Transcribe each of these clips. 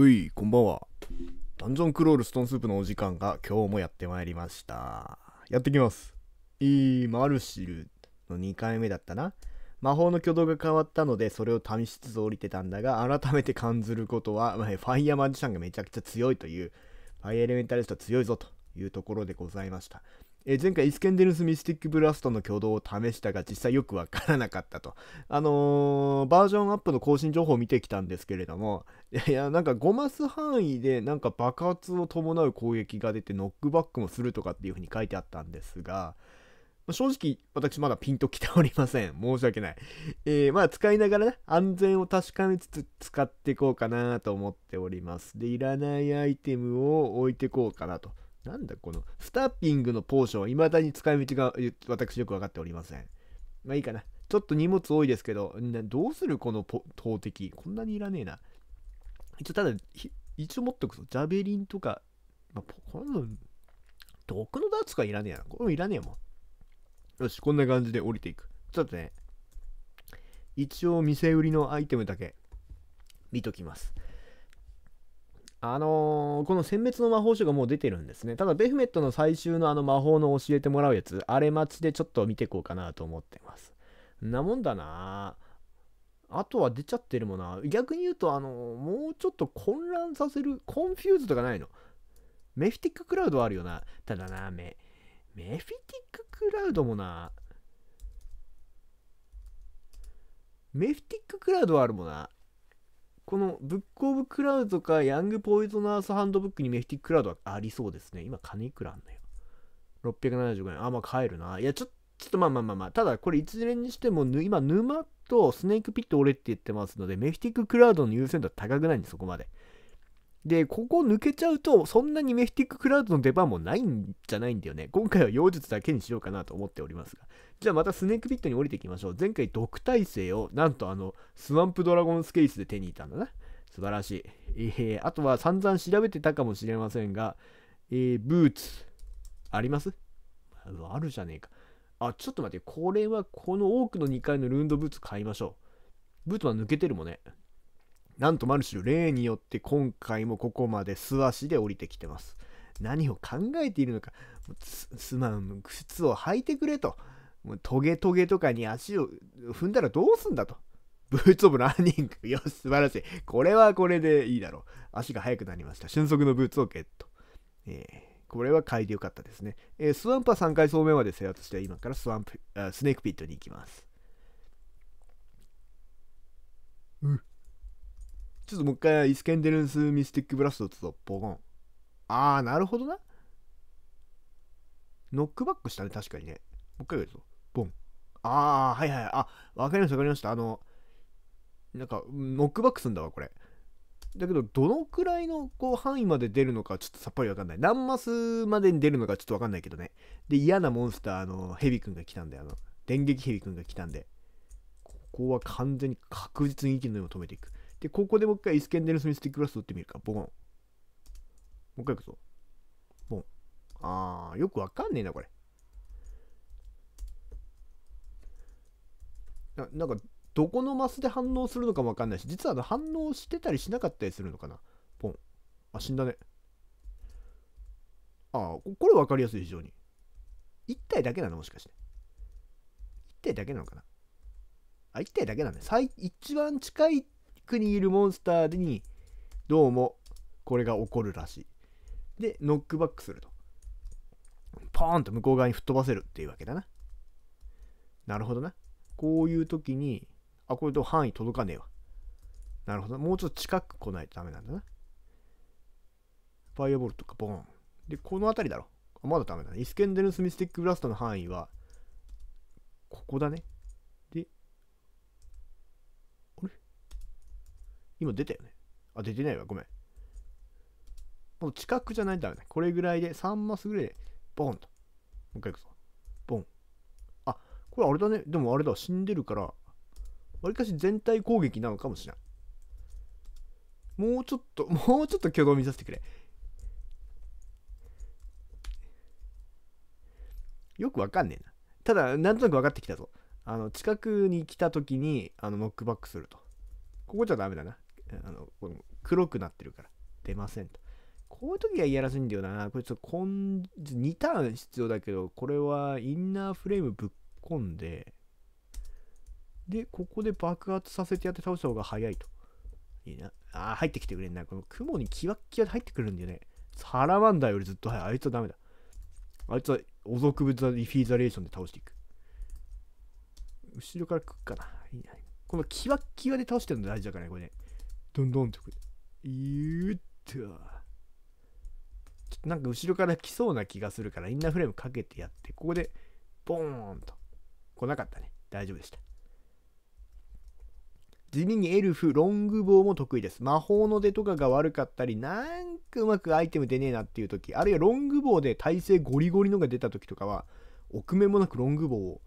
うい、こんばんは。ダンジョンクロールストーンスープのお時間が今日もやってまいりました。やってきます。いい、マルシルの2回目だったな。魔法の挙動が変わったので、それを試しつつ降りてたんだが、改めて感じることは、ファイヤーマジシャンがめちゃくちゃ強いという、ファイエレメンタリスト強いぞというところでございました。えー、前回イスケンデルス・ミスティック・ブラストの挙動を試したが実際よくわからなかったと。あのー、バージョンアップの更新情報を見てきたんですけれども、いや、なんか5マス範囲でなんか爆発を伴う攻撃が出てノックバックもするとかっていう風に書いてあったんですが、正直、私まだピンと来ておりません。申し訳ない。えー、まあ、使いながらね、安全を確かめつつ使っていこうかなと思っております。で、いらないアイテムを置いてこうかなと。なんだこのスタッピングのポーション、未だに使い道が私よく分かっておりません。まあいいかな。ちょっと荷物多いですけど、どうするこの投擲。こんなにいらねえな。一応ただ、一応持っとくぞ。ジャベリンとか、まあ、この、毒のダーツがいらねえな。これもいらねえもん。よし、こんな感じで降りていく。ちょっとね、一応店売りのアイテムだけ見ときます。あのー、この殲滅の魔法書がもう出てるんですね。ただ、ベフメットの最終のあの魔法の教えてもらうやつ、あれ待ちでちょっと見てこうかなと思ってます。んなもんだなあとは出ちゃってるもんな。逆に言うと、あのー、もうちょっと混乱させる、コンフューズとかないの。メフィティッククラウドはあるよな。ただな、め、メフィティッククラウドもな、メフィティッククラウドはあるもんな。このブックオブクラウドかヤングポイズナースハンドブックにメフティッククラウドはありそうですね。今金いくらあんだよ。675円。あ、まあ買えるな。いや、ちょっと、ちょっとまあまあまあまあ、ただこれ一連にしても、今、沼とスネークピット俺って言ってますので、メフティッククラウドの優先度は高くないんで、そこまで。で、ここ抜けちゃうと、そんなにメフティッククラウドの出番もないんじゃないんだよね。今回は妖術だけにしようかなと思っておりますが。じゃあまたスネークピットに降りていきましょう。前回毒耐性を、なんとあの、スワンプドラゴンスケースで手に入れたんだな。素晴らしい。えー、あとは散々調べてたかもしれませんが、えー、ブーツ、ありますあるじゃねえか。あ、ちょっと待って、これはこの多くの2階のルンドブーツ買いましょう。ブーツは抜けてるもんね。なんとマルシュ例によって今回もここまで素足で降りてきてます何を考えているのかすまん靴を履いてくれともうトゲトゲとかに足を踏んだらどうすんだとブーツオブランニング よし素晴らしいこれはこれでいいだろう足が速くなりました俊足のブーツをゲット、えー、これは買いでよかったですね、えー、スワンプは3回そ面まで制圧して今からスワンプあスネークピットに行きますうちょっともう一回、イスケンデルンス・ミスティック・ブラストとポコン。あー、なるほどな。ノックバックしたね、確かにね。もう一回言うぞ。ボン。あー、はいはい。あ、わかりました、わかりました。あの、なんか、ノックバックすんだわ、これ。だけど、どのくらいのこう範囲まで出るのか、ちょっとさっぱりわかんない。何マスまでに出るのか、ちょっとわかんないけどね。で、嫌なモンスター、あの、ヘビ君が来たんで、あの、電撃ヘビ君が来たんで、ここは完全に確実に息の根を止めていく。で、ここでもう一回イスケンデルスミスティックグラス打ってみるか。ボコン。もう一回いくぞ。ボン。あー、よくわかんねえな、これ。ななんか、どこのマスで反応するのかもわかんないし、実はあの反応してたりしなかったりするのかな。ポン。あ、死んだね。ああ、これわかりやすい、非常に。1体だけなのもしかして。1体だけなのかなあ、1体だけなんだ、一番近いクにいるモンスターにどうもこれが起こるらしい。で、ノックバックすると。ポーンと向こう側に吹っ飛ばせるっていうわけだな。なるほどな。こういう時に、あ、これと範囲届かねえわ。なるほどな。もうちょっと近く来ないとダメなんだな。ファイアボールとかボーン。で、この辺りだろ。まだダメだね。イスケンデルスミスティックブラストの範囲は、ここだね。今出たよね。あ、出てないわ。ごめん。もう近くじゃないとダメだ。これぐらいで、3マスぐらいで、ボンと。もう一回いくぞ。ボン。あ、これあれだね。でもあれだ。死んでるから、わりかし全体攻撃なのかもしれない。もうちょっと、もうちょっと挙動見させてくれ。よくわかんねえな。ただ、なんとなく分かってきたぞ。あの、近くに来た時に、あの、ノックバックすると。ここじゃダメだな。あのこの黒くなってるから出ませんと。こういう時が嫌らしいんだよな。これちょっとこん2ターン必要だけど、これはインナーフレームぶっ込んで、で、ここで爆発させてやって倒した方が早いと。いいな。ああ、入ってきてくれんな。この雲にキワッキワで入ってくるんだよね。サラマンダーよりずっと早い。あいつはダメだ。あいつは、汚族物のリフィザレーションで倒していく。後ろから食っかな。いいな。このキワッキワで倒してるの大事だからね、これね。どんどんとくる。ゆっと。ちょっとなんか後ろから来そうな気がするから、インナーフレームかけてやって、ここで、ボーンと。来なかったね。大丈夫でした。地味にエルフ、ロングボウも得意です。魔法の出とかが悪かったり、なんかうまくアイテム出ねえなっていう時、あるいはロングボウで耐性ゴリゴリのが出た時とかは、奥面もなくロングボウを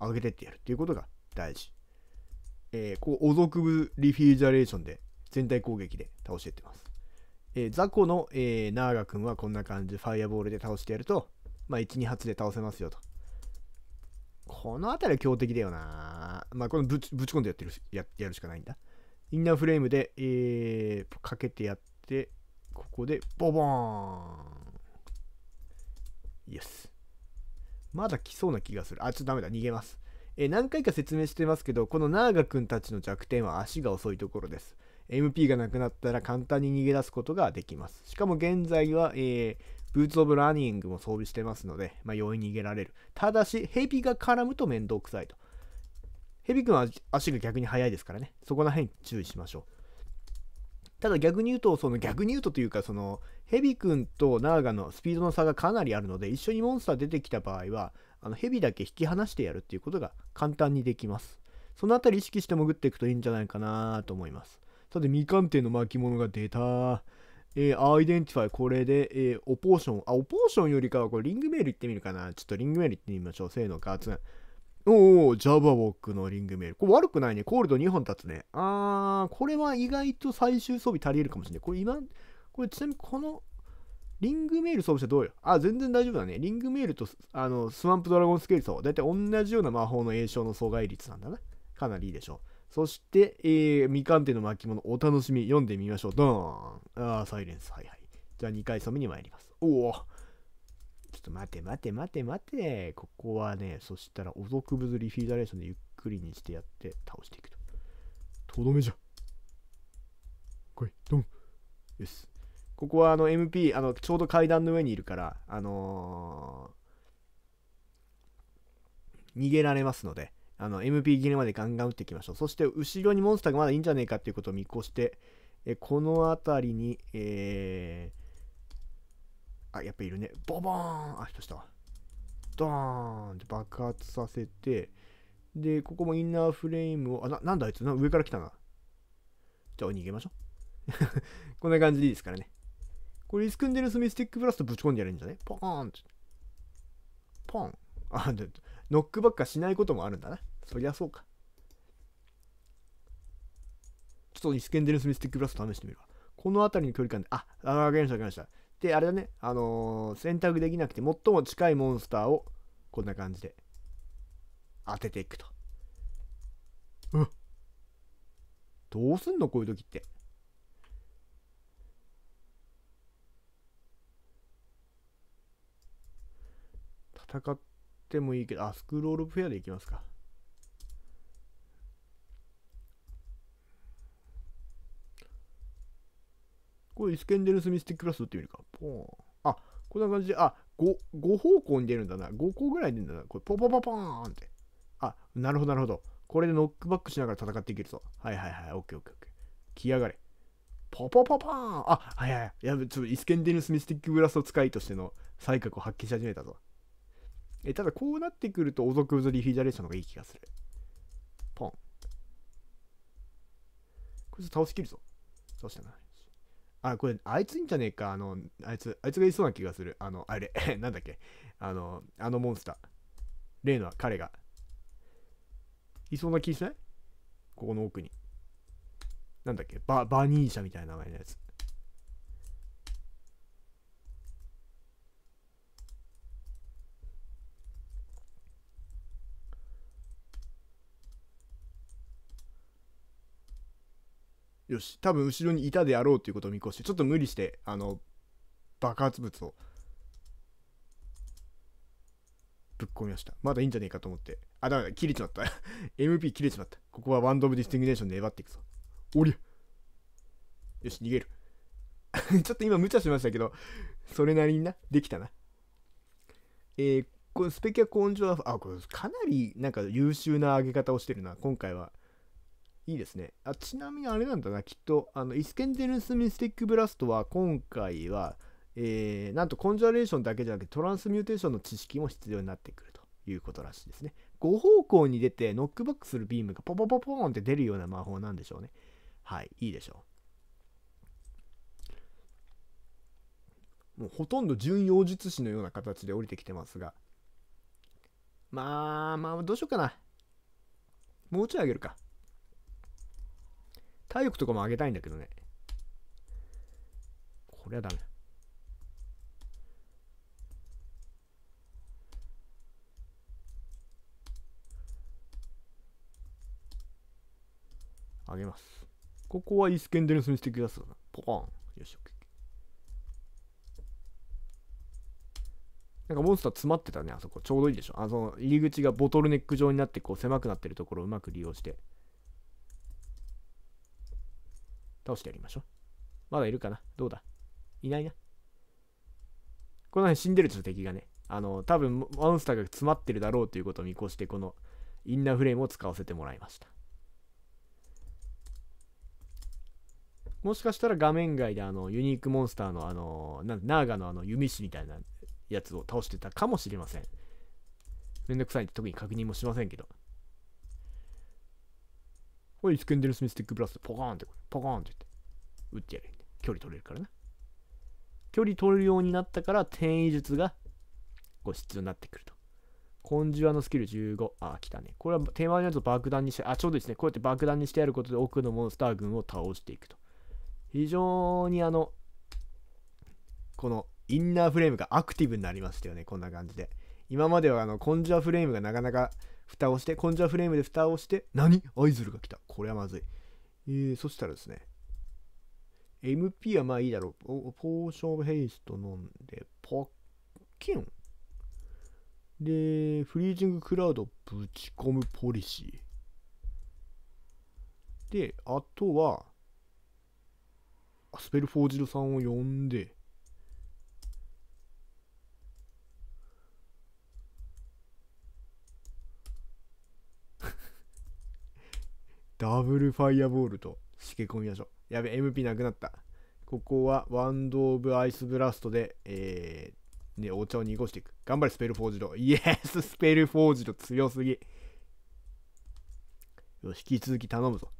上げてってやるっていうことが大事。えー、こう、おく部リフィージャレーションで全体攻撃で倒していってます。えー、雑魚の、えー、ナーガ君はこんな感じ、ファイアボールで倒してやると、まあ、1、2発で倒せますよと。この辺りは強敵だよな。まあ、このぶちぶち込んでやってるややるしかないんだ。インナーフレームで、えー、かけてやって、ここで、ボボーンイエス。まだ来そうな気がする。あ、ちょっとダメだ。逃げます。えー、何回か説明してますけど、このナーガ君たちの弱点は足が遅いところです。MP がなくなったら簡単に逃げ出すことができます。しかも現在は、えー、ブーツオブラーニングも装備してますので、まあ、容易に逃げられる。ただし、蛇が絡むと面倒くさいと。蛇くんは足が逆に速いですからね、そこら辺注意しましょう。ただ逆に言うと、その逆に言うとというか、そのヘビ君とナーガのスピードの差がかなりあるので、一緒にモンスター出てきた場合は、あのヘビだけ引き離してやるっていうことが簡単にできます。そのあたり意識して潜っていくといいんじゃないかなと思います。さて、未鑑定の巻物が出た。えー、アイデンティファイ、これで、えー、オポーション。あ、オポーションよりかは、これリングメール行ってみるかな。ちょっとリングメール行ってみましょう。せーの、ガツン。おお、ジャバボックのリングメール。これ悪くないね。コールド2本立つね。あー、これは意外と最終装備足りるかもしれない。これ今、これちなみにこの、リングメール装備してどうよあ、全然大丈夫だね。リングメールとあのスワンプドラゴンスケール層、だいたい同じような魔法の栄唱の阻害率なんだな。かなりいいでしょう。そして、えー、未鑑定の巻物、お楽しみ、読んでみましょう。ドーン。ああ、サイレンス。はいはい。じゃあ、2回染めに参ります。おお。ちょっと待て待て待て待て。ここはね、そしたら、お族物リフィーダレーションでゆっくりにしてやって倒していくと。とどめじゃ。こい、ドン。よし。ここはあの MP、あの、ちょうど階段の上にいるから、あのー、逃げられますので、あの、MP 切れまでガンガン打っていきましょう。そして、後ろにモンスターがまだいいんじゃねえかっていうことを見越して、えこの辺りに、えー、あ、やっぱいるね。ボボーンあ、人したわ。ドーンって爆発させて、で、ここもインナーフレームを、あ、な、なんだあいつな上から来たな。じゃあ、逃げましょう。こんな感じでいいですからね。これ、リスクンデルスミスティックブラストぶち込んでやるんじゃねポーンって。ポン。あ、で、ノックバックはしないこともあるんだな。そりゃそうか。ちょっとスケンデル・スミスティックブラスト試してみるわ。この辺りの距離感で、あ、あ、わかりました、わかりました。で、あれだね、あのー、選択できなくて、最も近いモンスターを、こんな感じで、当てていくと。うん。どうすんのこういう時って。戦ってもいいけど、あ、スクロールフェアでいきますか。これイスケンデルスミスティックラスっていうか。ポーン。あ、こんな感じで、あ、5、5方向に出るんだな。5個ぐらい出るんだな。これ、ポポポポーンって。あ、なるほど、なるほど。これでノックバックしながら戦っていけるぞ。はいはいはい、オッケーオッケーオッケー。来やがれ。ポポポポーンあ、はいはい。やべ、ちょっとイスケンデルスミスティックブラスト使いとしての才覚を発揮し始めたぞ。え、ただこうなってくると、おぞくぞリフィジャレーションの方がいい気がする。ポン。こいつ倒しきるぞ。倒したな。あ、これ、あいつんじゃねえか、あの、あいつ、あいつがいそうな気がする。あの、あれ、なんだっけ、あの、あのモンスター。例の彼が。いそうな気しないここの奥に。なんだっけ、バ、バニーシャみたいな名前のやつ。よし多分後ろにいたであろうということを見越してちょっと無理してあの爆発物をぶっ込みましたまだいいんじゃねえかと思ってあだめだ切れちまった MP 切れちまったここはワンド・オブ・ディスティングネーションで粘っていくぞおりゃよし逃げる ちょっと今無茶しましたけどそれなりになできたなえー、このスペキャ根性はあこれかなりなんか優秀な上げ方をしてるな今回はいいですね。あちなみにあれなんだな、きっと、あの、イスケンデルス・ミスティック・ブラストは今回は、えー、なんとコンジャレーションだけじゃなくてトランスミューテーションの知識も必要になってくるということらしいですね。5方向に出てノックバックするビームがポポポポーンって出るような魔法なんでしょうね。はい、いいでしょう。もうほとんど純妖術師のような形で降りてきてますが。まあまあどうしようかな。もうちょい上げるか。体力とかも上げたいんだけどね。これはダメ。あげます。ここはイスケンデルスにしてください。ポコン。よし、OK。なんかモンスター詰まってたね、あそこ。ちょうどいいでしょ。あの、入り口がボトルネック状になって、こう狭くなってるところをうまく利用して。倒してやりましょう。まだいるかなどうだいないな。この辺死んでるちょっと敵がね。あの、多分モンスターが詰まってるだろうということを見越して、このインナーフレームを使わせてもらいました。もしかしたら画面外であのユニークモンスターのあのなナーガのあの弓師みたいなやつを倒してたかもしれません。めんどくさいんで特に確認もしませんけど。これスケンデルスミスティックブラスト、ポカーンって、ポカーンって言って、ってやる。距離取れるからな。距離取れるようになったから、転移術が、こう必要になってくると。コンジュアのスキル15。あ、来たね。これは手前のやつを爆弾にして、あ、ちょうどですね、こうやって爆弾にしてやることで奥のモンスター軍を倒していくと。非常にあの、このインナーフレームがアクティブになりましたよね、こんな感じで。今まではあのコンジュアフレームがなかなか蓋をして、コンジャーフレームで蓋をして、何アイズルが来た。これはまずい。えー、そしたらですね、MP はまあいいだろう。ポーションオブヘイスト飲んで、パッキン。で、フリージングクラウドぶち込むポリシー。で、あとは、スペルフォージドさんを呼んで、ダブルファイアボールとしけ込みましょう。やべ、MP なくなった。ここはワンド・オブ・アイス・ブラストで、えー、ね、お茶を濁していく。頑張れ、スペル・フォージド。イエス、スペル・フォージド強すぎ。よし、引き続き頼むぞ。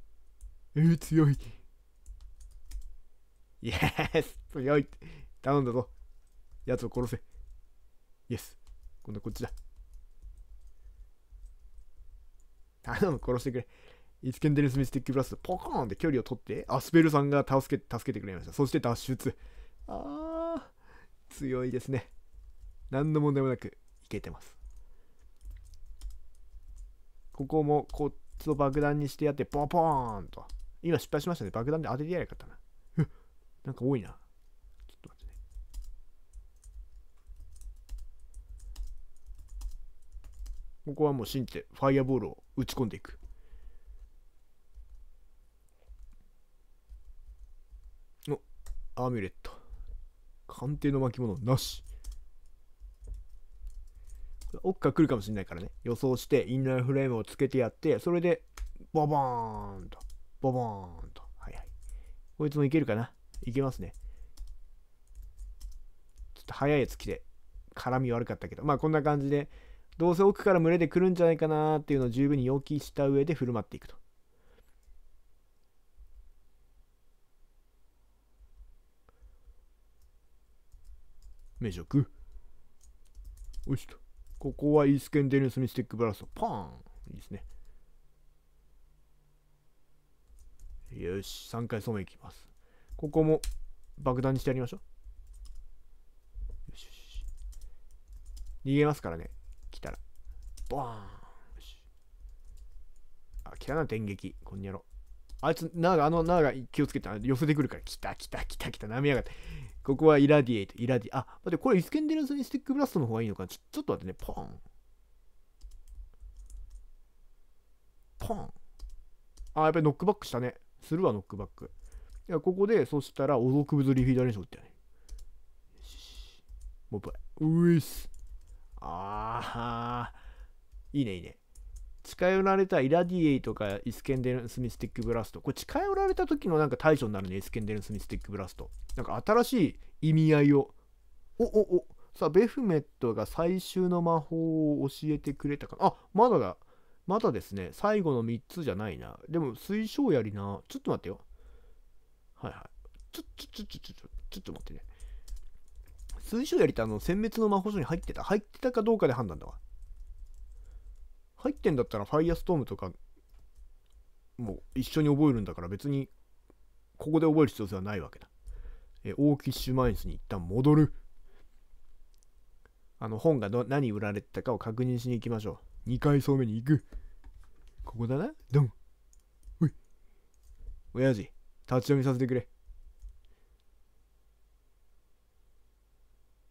えー、強い。イエス、強い。頼んだぞ。奴を殺せ。イエス。今度はこっちだ。頼む、殺してくれ。イツケンデルスミスティックブラスト、ポコーンって距離を取って、アスペルさんが助け助けてくれました。そして脱出。あー、強いですね。何の問題もなく、いけてます。ここも、こっちを爆弾にしてやって、ポポーンと。今失敗しましたね。爆弾で当ててやよかったな。なんか多いな。ちょっと待ってね。ここはもう信じて、ファイアボールを打ち込んでいく。アミュレット。鑑定の巻物なし。奥から来るかもしれないからね。予想して、インナーフレームをつけてやって、それで、ボボーンと、ボボーンと。はいはい。こいつもいけるかないけますね。ちょっと早いやつ来て、絡み悪かったけど、まあこんな感じで、どうせ奥から群れで来るんじゃないかなっていうのを十分に予期した上で振る舞っていくと。名職。おいしと。ここはイースケンデルスミスティックブラスト。パーンいいですね。よし、3回染めいきます。ここも爆弾にしてやりましょう。よしよし。逃げますからね。来たら。バーンよし。あ、来たな、電撃。こんにゃろ。あいつ、なーあのなー気をつけて、寄せてくるから、来た来た来た来た、舐めやがって。ここはイラディエイト、イラディ、あ、待って、これイスケンデルスにスティックブラストの方がいいのかちょちょっと待ってね、ポン。ポン。あ、やっぱりノックバックしたね。するわ、ノックバック。いや、ここで、そしたら、お毒物リフィードーレンジ打ったよね。よし。もう一回。ういっす。あー、いいね、いいね。近寄られたイラディエイとかイスケンデルン・スミスティック・ブラスト。これ近寄られた時のなんか対処になるね、イスケンデルン・スミスティック・ブラスト。なんか新しい意味合いを。おおおさあ、ベフメットが最終の魔法を教えてくれたかな。あ、まだだ。まだですね、最後の3つじゃないな。でも、水晶やりな。ちょっと待ってよ。はいはい。ちょ、ちょ、ちょ、ちょ、ちょ、ちょっと待ってね。水晶やりってあの、殲滅の魔法書に入ってた入ってたかどうかで判断だわ。入ってんだったらファイアストームとかもう一緒に覚えるんだから別にここで覚える必要性はないわけだ。えオーキッシュマインスに一旦戻る。あの本がど何売られてたかを確認しに行きましょう。2階層目に行く。ここだな。ドン。おい。親父、立ち読みさせてくれ。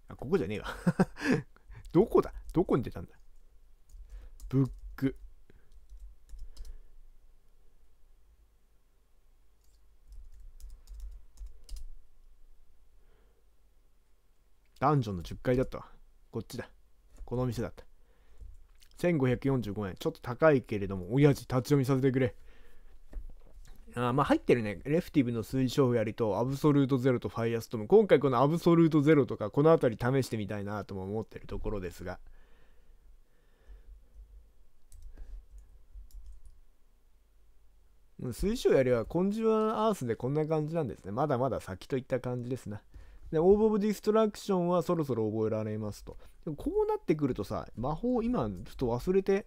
あ、ここじゃねえわ。どこだどこに出たんだブックダンジョンの10階だったわ。こっちだ。この店だった。1545円。ちょっと高いけれども、親父、立ち読みさせてくれ。あまあ入ってるね。レフティブの推奨をやりと、アブソルートゼロとファイアストーム。今回このアブソルートゼロとか、この辺り試してみたいなとも思ってるところですが。水晶やりはコンジュアアースでこんな感じなんですね。まだまだ先といった感じですな、で、オーブ・オブ・ディストラクションはそろそろ覚えられますと。でもこうなってくるとさ、魔法今ちょっと忘れて、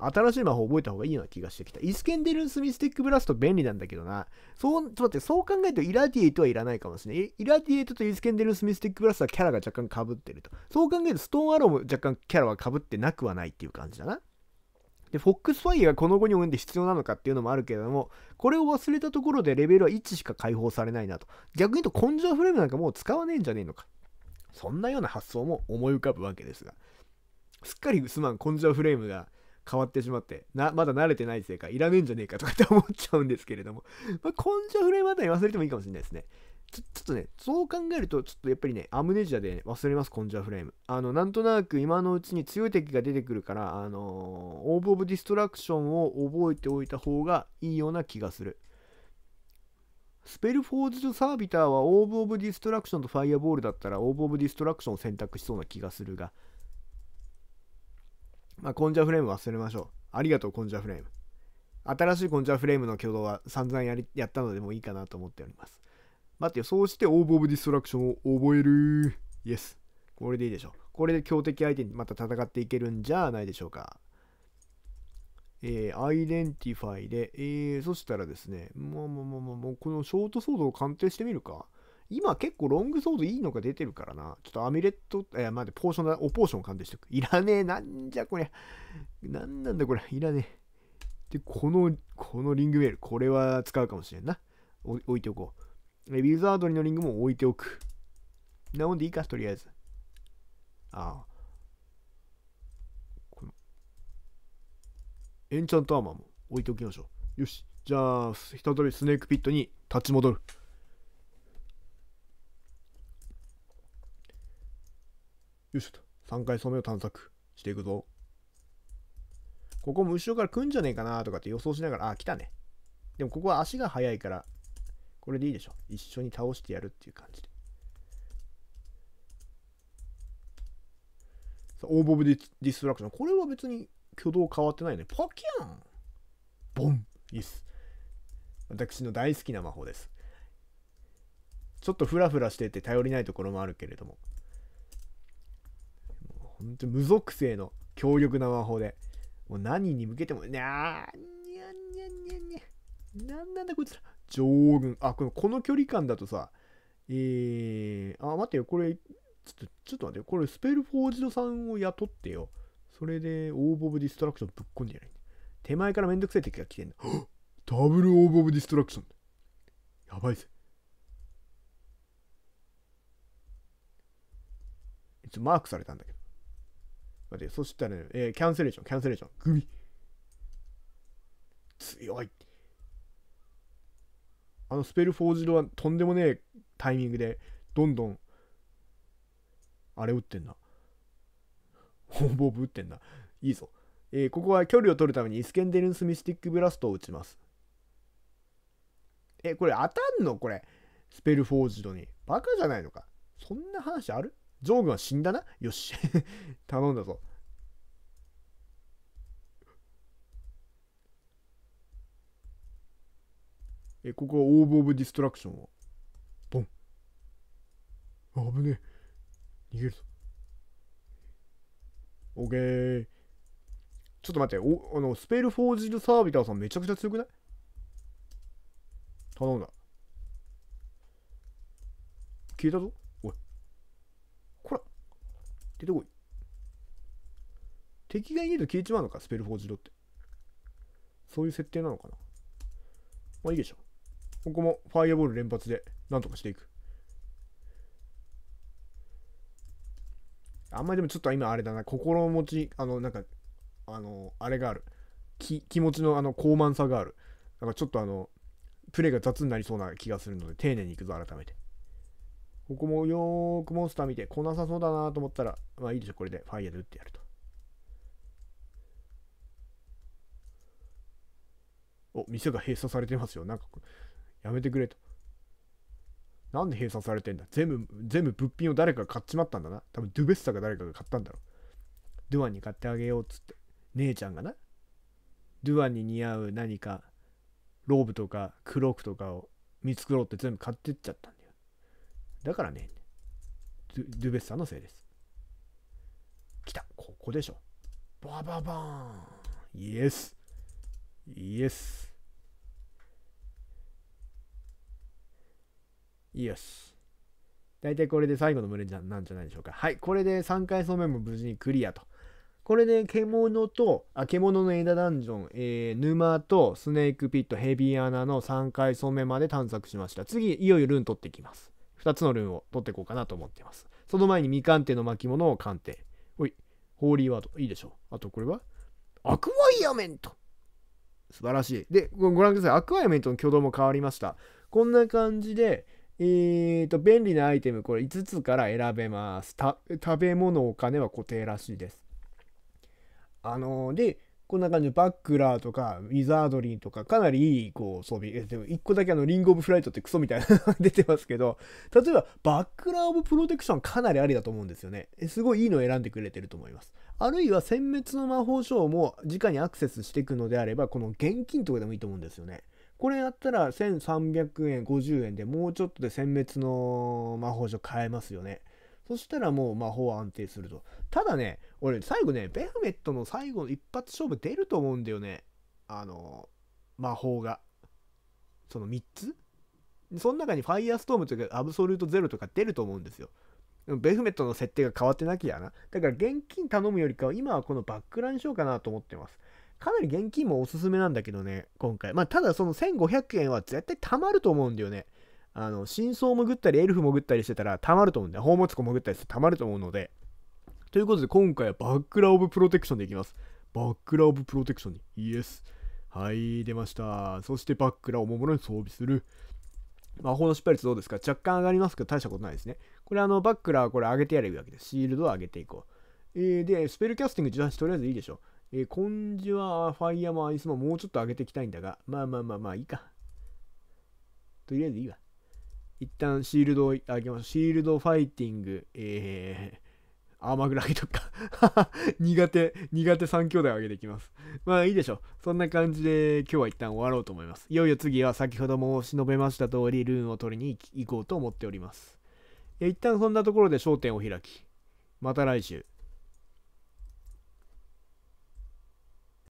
新しい魔法覚えた方がいいような気がしてきた。イスケンデルスミスティックブラスト便利なんだけどな。そう、ちょっと待って、そう考えるとイラディエイトはいらないかもしれない。イラディエイトとイスケンデルスミスティックブラストはキャラが若干被ってると。そう考えるとストーンアローも若干キャラは被ってなくはないっていう感じだな。で、フォックスファイアがこの後に及んで必要なのかっていうのもあるけれども、これを忘れたところでレベルは1しか解放されないなと。逆に言うと根性フレームなんかもう使わねえんじゃねえのか。そんなような発想も思い浮かぶわけですが、すっかりすまん根性フレームが変わってしまって、な、まだ慣れてないせいか、いらねえんじゃねえかとかって思っちゃうんですけれども、まあ、根性フレームあたり忘れてもいいかもしれないですね。ちょっとね、そう考えると、ちょっとやっぱりね、アムネジアで、ね、忘れます、コンジャーフレーム。あの、なんとなく今のうちに強い敵が出てくるから、あのー、オーブ・オブ・ディストラクションを覚えておいた方がいいような気がする。スペルフォーズ・サービターはオーブ・オブ・ディストラクションとファイアボールだったら、オーブ・オブ・ディストラクションを選択しそうな気がするが、まあ、コンジャーフレーム忘れましょう。ありがとう、コンジャーフレーム。新しいコンジャーフレームの挙動は散々やりやったのでもいいかなと思っております。待ってよ、そうしてオーブ・オブ・ディストラクションを覚える。イエス。これでいいでしょう。これで強敵相手にまた戦っていけるんじゃないでしょうか。えー、アイデンティファイで、えー、そしたらですね、もうもうもうもう、もうこのショートソードを鑑定してみるか。今結構ロングソードいいのが出てるからな。ちょっとアミュレット、えー、待って、ポーションだ、おポーション鑑定しておく。いらねえ、なんじゃこりゃ。なんなんだこれ、いらねえ。で、この、このリングメール、これは使うかもしれんな。置いておこう。ウィザードリーのリングも置いておく。なのでいいか、とりあえず。ああ。この。エンチャントアーマーも置いておきましょう。よし。じゃあ、再びスネークピットに立ち戻る。よしと。3回染めを探索していくぞ。ここも後ろから来んじゃねえかなとかって予想しながら、あ、来たね。でもここは足が速いから、これでいいでしょ。一緒に倒してやるっていう感じで。オーボブディディストラクション。これは別に挙動変わってないね。パキャンボンイス。私の大好きな魔法です。ちょっとフラフラしてて頼りないところもあるけれども。もう本当無属性の強力な魔法で、もう何に向けても、にゃーにゃんにゃんにゃんにゃ。んなんなんだこいつら。上軍。あ、このこの距離感だとさ、えー、あ、待ってよ、これ、ちょっと、ちょっと待ってよ、これ、スペルフォージドさんを雇ってよ。それで、オーボブディストラクションぶっこんでやる。手前からめんどくせい敵が来てんだ。ダブルオーボブディストラクション。やばいぜ。一応マークされたんだけど。待って、そしたらね、えー、キャンセレーション、キャンセレーション、グミ。強い。あのスペルフォージドはとんでもねえタイミングでどんどんあれ打ってんなホームボブ打ってんないいぞ、えー、ここは距離を取るためにイスケンデルンスミスティックブラストを打ちますえこれ当たんのこれスペルフォージドにバカじゃないのかそんな話あるジョーグは死んだなよし 頼んだぞえここはオーブ・オブ・ディストラクションを。ボン。あ、危ねえ。逃げるぞ。オーケー。ちょっと待って、おあのスペルフォージド・サービターさんめちゃくちゃ強くない頼んだ。消えたぞ。おい。こら。出てこい。敵がいると消えちまうのか、スペルフォージドって。そういう設定なのかな。まあいいでしょう。ここもファイアボール連発でなんとかしていく。あんまりでもちょっと今あれだな、心持ち、あの、なんか、あの、あれがある。気気持ちのあの、高慢さがある。なんかちょっとあの、プレーが雑になりそうな気がするので、丁寧にいくぞ、改めて。ここもよーくモンスター見て、来なさそうだなと思ったら、まあいいでしょ、これで。ファイヤーで打ってやると。お、店が閉鎖されてますよ。なんか、やめてくれと。なんで閉鎖されてんだ全部、全部物品を誰かが買っちまったんだな。多分ドゥベッサが誰かが買ったんだろう。ドゥアンに買ってあげようっつって。姉ちゃんがな。ドゥアンに似合う何か、ローブとかクロークとかを見繕って全部買ってっちゃったんだよ。だからね、ドゥベッサのせいです。来た。ここでしょ。バババーン。イエス。イエス。よし。大体これで最後の群れじゃなんじゃないでしょうか。はい、これで3階層目も無事にクリアと。これで獣と、あ、獣の枝ダンジョン、えー、沼とスネークピット、ヘビー穴の3階層目まで探索しました。次、いよいよルーン取っていきます。2つのルーンを取っていこうかなと思っています。その前に未鑑定の巻物を鑑定。おい、ホーリーワード、いいでしょう。あとこれはアクワイアメント素晴らしい。で、ご覧ください。アクワイアメントの挙動も変わりました。こんな感じで、えーと、便利なアイテム、これ5つから選べます。食べ物、お金は固定らしいです。あのー、で、こんな感じでバックラーとか、ウィザードリーとか、かなりいいこう装備。でも1個だけあの、リングオブフライトってクソみたいなの 出てますけど、例えばバックラーオブプロテクションかなりありだと思うんですよね。すごいいいのを選んでくれてると思います。あるいは殲滅の魔法書も直にアクセスしていくのであれば、この現金とかでもいいと思うんですよね。これやったら1300円50円でもうちょっとで殲滅の魔法書買えますよねそしたらもう魔法安定するとただね俺最後ねベフメットの最後の一発勝負出ると思うんだよねあの魔法がその3つその中にファイアストームというかアブソルートゼロとか出ると思うんですよベフメットの設定が変わってなきゃな。だから現金頼むよりかは今はこのバックランしようかなと思ってます。かなり現金もおすすめなんだけどね、今回。まあ、ただその1500円は絶対貯まると思うんだよね。あの、真相潜ったり、エルフ潜ったりしてたら貯まると思うんだよ。宝物庫潜ったりして貯まると思うので。ということで、今回はバックラオブプロテクションでいきます。バックラオブプロテクションに、イエス。はい、出ました。そしてバックラをもろに装備する。魔法の失敗率どうですか若干上がりますけど大したことないですね。これあのバックラーこれ上げてやればいいわけです。シールドを上げていこう。えー、で、スペルキャスティング18とりあえずいいでしょ。えー、んじはファイヤーもアイスももうちょっと上げていきたいんだが、まあまあまあまあいいか。とりあえずいいわ。一旦シールドを上げましょう。シールドファイティング、えー、アーマグラ上げとくか。苦手、苦手3兄弟を上げていきます。まあいいでしょう。そんな感じで今日は一旦終わろうと思います。いよいよ次は先ほども忍べました通り、ルーンを取りに行こうと思っております。一旦そんなところで焦点を開き、また来週。